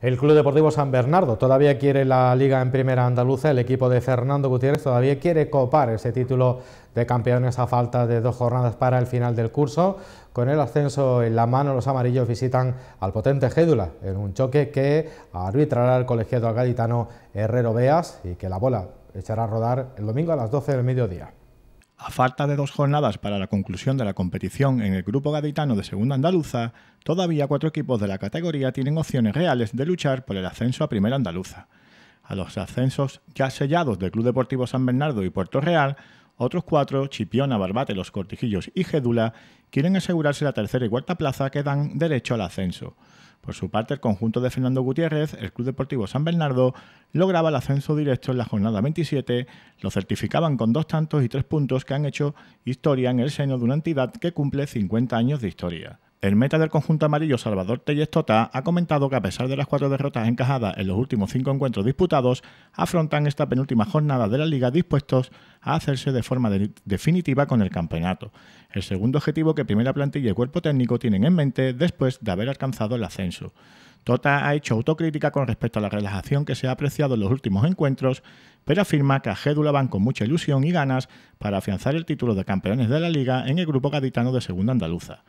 El Club Deportivo San Bernardo todavía quiere la Liga en Primera Andaluza, el equipo de Fernando Gutiérrez todavía quiere copar ese título de campeones a falta de dos jornadas para el final del curso. Con el ascenso en la mano, los amarillos visitan al potente Gédula en un choque que arbitrará el colegiado gaditano Herrero Beas y que la bola echará a rodar el domingo a las 12 del mediodía. A falta de dos jornadas para la conclusión de la competición en el grupo gaditano de Segunda Andaluza, todavía cuatro equipos de la categoría tienen opciones reales de luchar por el ascenso a Primera Andaluza. A los ascensos ya sellados del Club Deportivo San Bernardo y Puerto Real, otros cuatro, Chipiona, Barbate, Los Cortijillos y Gédula, quieren asegurarse la tercera y cuarta plaza que dan derecho al ascenso. Por su parte, el conjunto de Fernando Gutiérrez, el Club Deportivo San Bernardo, lograba el ascenso directo en la jornada 27, lo certificaban con dos tantos y tres puntos que han hecho historia en el seno de una entidad que cumple 50 años de historia. El meta del conjunto amarillo Salvador Tellez Tota ha comentado que a pesar de las cuatro derrotas encajadas en los últimos cinco encuentros disputados, afrontan esta penúltima jornada de la liga dispuestos a hacerse de forma definitiva con el campeonato, el segundo objetivo que primera plantilla y cuerpo técnico tienen en mente después de haber alcanzado el ascenso. Tota ha hecho autocrítica con respecto a la relajación que se ha apreciado en los últimos encuentros, pero afirma que a Gédula van con mucha ilusión y ganas para afianzar el título de campeones de la liga en el grupo gaditano de Segunda Andaluza.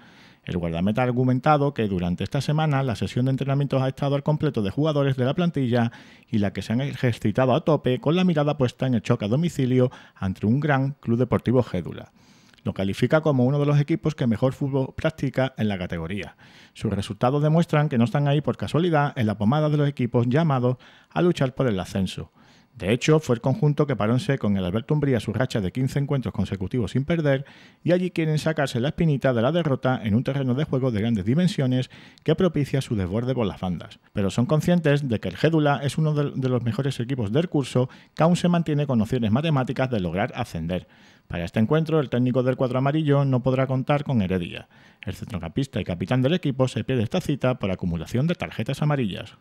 El guardameta ha argumentado que durante esta semana la sesión de entrenamientos ha estado al completo de jugadores de la plantilla y la que se han ejercitado a tope con la mirada puesta en el choque a domicilio ante un gran club deportivo Gédula. Lo califica como uno de los equipos que mejor fútbol practica en la categoría. Sus resultados demuestran que no están ahí por casualidad en la pomada de los equipos llamados a luchar por el ascenso. De hecho, fue el conjunto que paró con el Alberto Umbría su racha de 15 encuentros consecutivos sin perder y allí quieren sacarse la espinita de la derrota en un terreno de juego de grandes dimensiones que propicia su desborde por las bandas. Pero son conscientes de que el Gédula es uno de los mejores equipos del curso que aún se mantiene con nociones matemáticas de lograr ascender. Para este encuentro, el técnico del cuadro amarillo no podrá contar con Heredia. El centrocampista y capitán del equipo se pierde esta cita por acumulación de tarjetas amarillas.